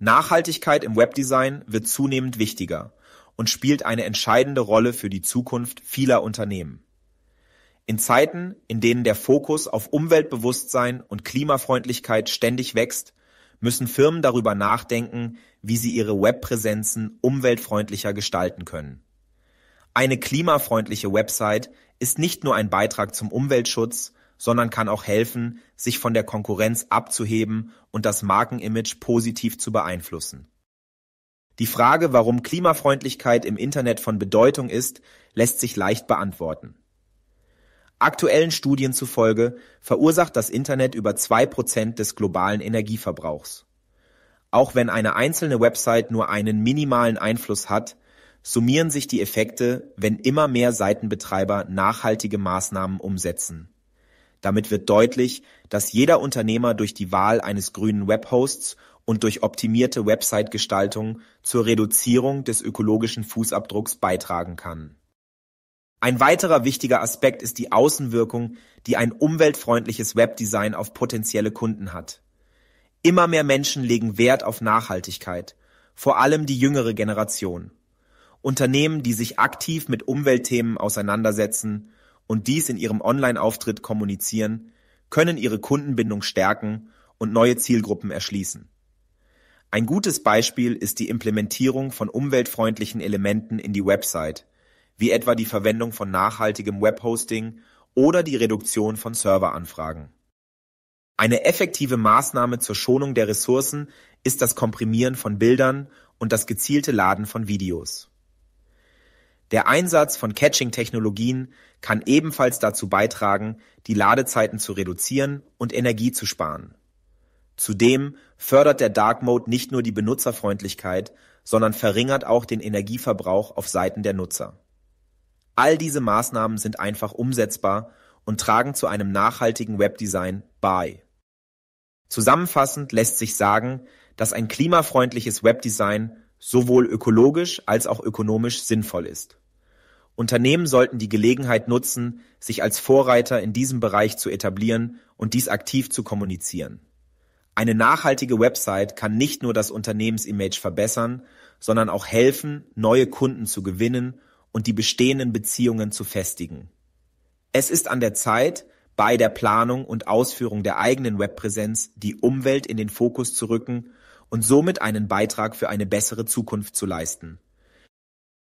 Nachhaltigkeit im Webdesign wird zunehmend wichtiger und spielt eine entscheidende Rolle für die Zukunft vieler Unternehmen. In Zeiten, in denen der Fokus auf Umweltbewusstsein und Klimafreundlichkeit ständig wächst, müssen Firmen darüber nachdenken, wie sie ihre Webpräsenzen umweltfreundlicher gestalten können. Eine klimafreundliche Website ist nicht nur ein Beitrag zum Umweltschutz, sondern kann auch helfen, sich von der Konkurrenz abzuheben und das Markenimage positiv zu beeinflussen. Die Frage, warum Klimafreundlichkeit im Internet von Bedeutung ist, lässt sich leicht beantworten. Aktuellen Studien zufolge verursacht das Internet über zwei Prozent des globalen Energieverbrauchs. Auch wenn eine einzelne Website nur einen minimalen Einfluss hat, summieren sich die Effekte, wenn immer mehr Seitenbetreiber nachhaltige Maßnahmen umsetzen. Damit wird deutlich, dass jeder Unternehmer durch die Wahl eines grünen Webhosts und durch optimierte Website-Gestaltung zur Reduzierung des ökologischen Fußabdrucks beitragen kann. Ein weiterer wichtiger Aspekt ist die Außenwirkung, die ein umweltfreundliches Webdesign auf potenzielle Kunden hat. Immer mehr Menschen legen Wert auf Nachhaltigkeit, vor allem die jüngere Generation. Unternehmen, die sich aktiv mit Umweltthemen auseinandersetzen, und dies in ihrem Online-Auftritt kommunizieren, können ihre Kundenbindung stärken und neue Zielgruppen erschließen. Ein gutes Beispiel ist die Implementierung von umweltfreundlichen Elementen in die Website, wie etwa die Verwendung von nachhaltigem Webhosting oder die Reduktion von Serveranfragen. Eine effektive Maßnahme zur Schonung der Ressourcen ist das Komprimieren von Bildern und das gezielte Laden von Videos. Der Einsatz von catching technologien kann ebenfalls dazu beitragen, die Ladezeiten zu reduzieren und Energie zu sparen. Zudem fördert der Dark Mode nicht nur die Benutzerfreundlichkeit, sondern verringert auch den Energieverbrauch auf Seiten der Nutzer. All diese Maßnahmen sind einfach umsetzbar und tragen zu einem nachhaltigen Webdesign bei. Zusammenfassend lässt sich sagen, dass ein klimafreundliches Webdesign sowohl ökologisch als auch ökonomisch sinnvoll ist. Unternehmen sollten die Gelegenheit nutzen, sich als Vorreiter in diesem Bereich zu etablieren und dies aktiv zu kommunizieren. Eine nachhaltige Website kann nicht nur das Unternehmensimage verbessern, sondern auch helfen, neue Kunden zu gewinnen und die bestehenden Beziehungen zu festigen. Es ist an der Zeit, bei der Planung und Ausführung der eigenen Webpräsenz die Umwelt in den Fokus zu rücken und somit einen Beitrag für eine bessere Zukunft zu leisten.